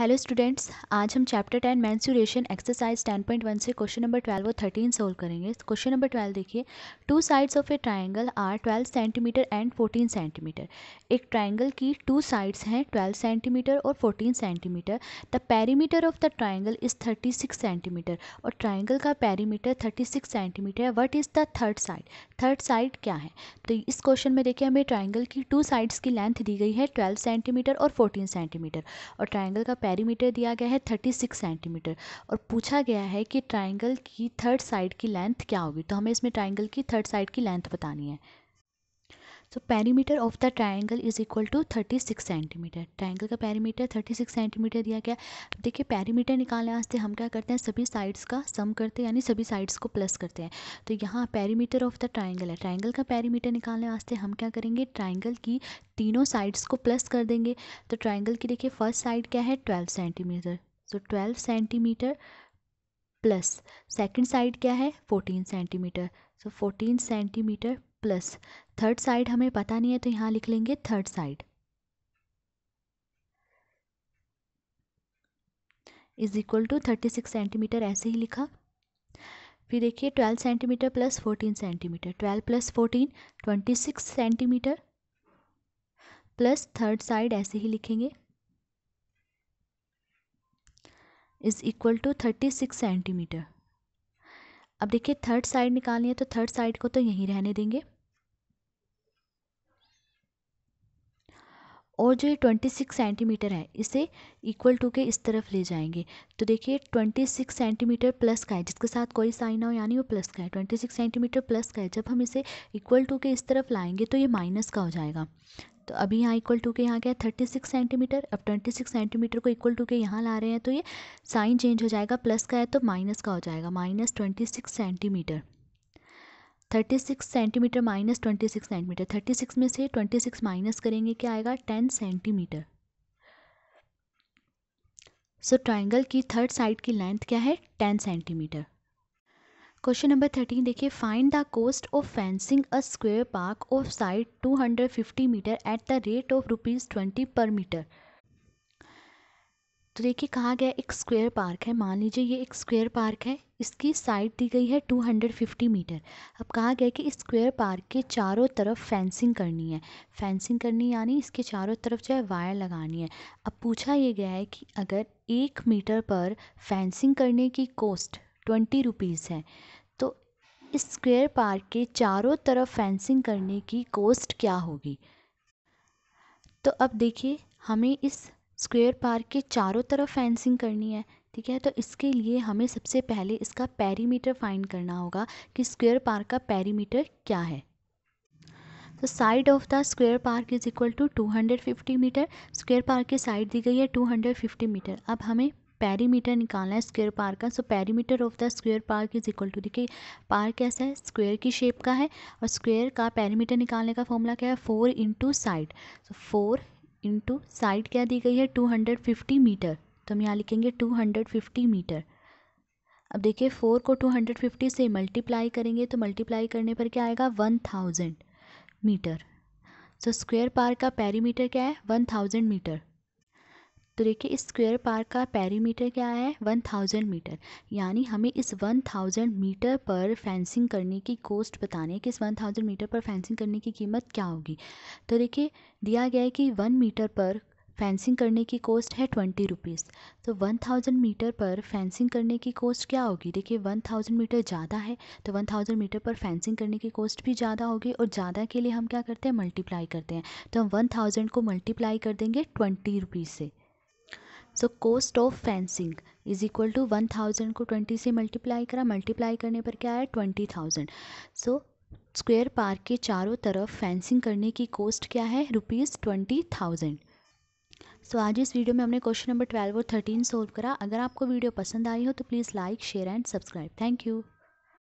hello students आज हम chapter ten mensuration exercise ten point one से क्वेश्चन नंबर ट्वेल्व और थर्टीन सोल्व करेंगे क्वेश्चन नंबर ट्वेल्व देखिए two sides of a triangle are twelve centimetre and fourteen centimetre एक triangle की two sides हैं twelve centimetre और fourteen centimetre the perimeter of the triangle is thirty six centimetre और triangle का perimeter thirty six centimetre है what is the third side third side क्या है तो इस क्वेश्चन में देखिए हमें ट्राइंगल की टू साइड्स की लेंथ दी गई है ट्वेल्व सेंटीमीटर और फोर्टीन सेंटीमीटर और ट्राइंगल का पेरीमीटर दिया गया है थर्टी सिक्स सेंटीमीटर और पूछा गया है कि ट्राइंगल की थर्ड साइड की लेंथ क्या होगी तो हमें इसमें ट्राइंगल की थर्ड साइड की लेंथ बतानी है so perimeter of the triangle is equal to thirty six centimetre triangle का पैरीमीटर थर्टी सिक्स सेंटीमीटर दिया गया देखिए पैरीमीटर निकालने वास्ते हम क्या करते हैं सभी साइड्स का सम करते हैं यानी सभी साइड्स को प्लस करते हैं तो यहाँ पैरीमीटर ऑफ द ट्राइंगल है ट्राइंगल का पैरीमीटर निकालने वास्ते हम क्या करेंगे ट्राइंगल की तीनों साइड्स को प्लस कर देंगे तो ट्राइंगल की देखिए फर्स्ट साइड क्या है twelve centimetre so twelve centimetre plus second side क्या है fourteen centimetre so fourteen centimetre plus third side हमें पता नहीं है तो यहाँ लिख लेंगे third side is equal to thirty six centimetre ऐसे ही लिखा फिर देखिए twelve centimetre plus fourteen centimetre twelve plus fourteen twenty six centimetre plus third side ऐसे ही लिखेंगे is equal to thirty six centimetre अब देखिए थर्ड साइड निकालनी है तो थर्ड साइड को तो यहीं रहने देंगे और जो ये ट्वेंटी सिक्स सेंटीमीटर है इसे इक्वल टू के इस तरफ ले जाएंगे तो देखिए ट्वेंटी सिक्स सेंटीमीटर प्लस का है जिसके साथ कोई साइन ना हो यानी वो प्लस का है ट्वेंटी सिक्स सेंटीमीटर प्लस का है जब हम इसे इक्वल टू के इस तरफ लाएंगे तो ये माइनस का हो जाएगा तो अभी यहाँ इक्वल टू के यहाँ क्या है थर्टी सिक्स सेंटीमीटर अब ट्वेंटी सिक्स सेंटीमीटर को इक्वल टू के यहाँ ला रहे हैं तो ये साइन चेंज हो जाएगा प्लस का है तो माइनस का हो जाएगा minus twenty six centimetre thirty six centimetre minus twenty six centimetre thirty six में से ट्वेंटी सिक्स माइनस करेंगे क्या आएगा टेन सेंटीमीटर सो ट्राइंगल की थर्ड साइड की लेंथ क्या है ten centimetre question number thirteen देखिए find the cost of fencing a square park of side two hundred fifty metre at the rate of rupees twenty per metre तो देखिए कहा गया एक स्क्वायर पार्क है मान लीजिए ये एक स्क्वायर पार्क है इसकी साइड दी गई है 250 मीटर अब कहा गया कि स्क्वायर पार्क के चारों तरफ फेंसिंग करनी है फेंसिंग करनी यानी इसके चारों तरफ जो है वायर लगानी है अब पूछा ये गया है कि अगर एक मीटर पर फेंसिंग करने की कॉस्ट ट्वेंटी रुपीज़ है तो इस स्क्वायर पार्क के चारों तरफ फेंसिंग करने की कॉस्ट क्या होगी तो अब देखिए हमें इस स्क्वेयर पार्क के चारों तरफ फेंसिंग करनी है ठीक है तो इसके लिए हमें सबसे पहले इसका पैरीमीटर फाइंड करना होगा कि स्क्वेयर पार्क का पैरीमीटर क्या है तो side of the square park is equal to 250 metre square park की साइड दी गई है 250 मीटर अब हमें पैरीमीटर निकालना है स्क्वेयर पार्क का so perimeter of the square park is equal to देखिए पार्क कैसा है स्क्वेयर की शेप का है और स्क्वेयर का पैरीमीटर निकालने का फॉर्मूला क्या है four into side so four into side क्या दी गई है टू हंड्रेड फिफ्टी मीटर तो हम यहाँ लिखेंगे टू हंड्रेड फिफ्टी मीटर अब देखिए फ़ोर को टू हंड्रेड फिफ्टी से मल्टीप्लाई करेंगे तो मल्टीप्लाई करने पर क्या आएगा one thousand metre so square पार का पेरीमीटर क्या है वन थाउजेंड मीटर तो देखिए इस स्क्वेयर पार्क का पैरीमीटर क्या है वन थाउजेंड मीटर यानी हमें इस वन थाउजेंड मीटर पर फेंसिंग करने की कॉस्ट बताने है कि इस वन थाउजेंड मीटर पर फेंसिंग करने की कीमत क्या होगी तो देखिए दिया गया है कि वन मीटर पर फेंसिंग करने की कॉस्ट है ट्वेंटी रुपीज़ तो वन थाउजेंड मीटर पर फेंसिंग करने की कॉस्ट क्या होगी देखिए वन थाउजेंड मीटर ज़्यादा है तो वन थाउजेंड मीटर पर फेंसिंग करने की कॉस्ट भी ज़्यादा होगी और ज़्यादा के लिए हम क्या करते हैं मल्टीप्लाई करते हैं तो हम वन थाउजेंड को मल्टीप्लाई कर देंगे ट्वेंटी रुपीज़ से so cost of fencing is equal to one thousand को ट्वेंटी से मल्टीप्लाई करा मल्टीप्लाई करने पर क्या है twenty thousand so square park के चारों तरफ फेंसिंग करने की कॉस्ट क्या है रुपीज़ ट्वेंटी थाउजेंड सो आज इस वीडियो में हमने क्वेश्चन नंबर ट्वेल्व और थर्टीन सोल्व करा अगर आपको वीडियो पसंद आई हो तो please like share and subscribe thank you